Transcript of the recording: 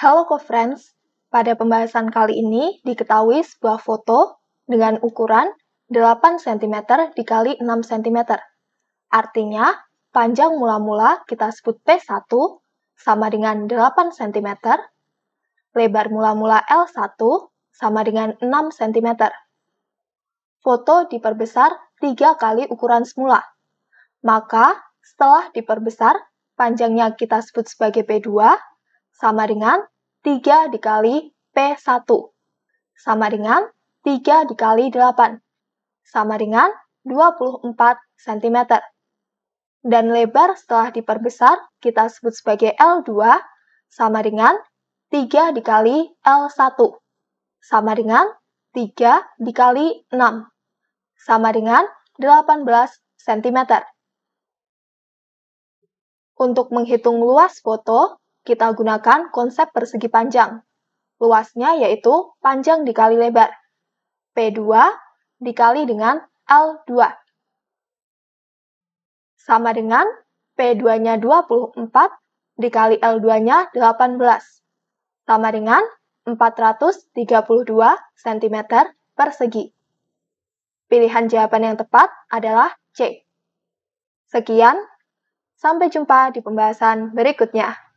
Halo co-friends, pada pembahasan kali ini diketahui sebuah foto dengan ukuran 8 cm dikali 6 cm. Artinya, panjang mula-mula kita sebut P1 sama dengan 8 cm, lebar mula-mula L1 sama dengan 6 cm. Foto diperbesar 3 kali ukuran semula. Maka, setelah diperbesar, panjangnya kita sebut sebagai P2, sama dengan 3 dikali P1 sama dengan 3 dikali 8 sama dengan 24 cm. Dan lebar setelah diperbesar kita sebut sebagai L2 sama dengan 3 dikali L1 sama dengan 3 dikali 6 sama dengan 18 cm. Untuk menghitung luas foto, kita gunakan konsep persegi panjang. Luasnya yaitu panjang dikali lebar. P2 dikali dengan L2. Sama dengan P2-nya 24 dikali L2-nya 18. Sama dengan 432 cm persegi. Pilihan jawaban yang tepat adalah C. Sekian, sampai jumpa di pembahasan berikutnya.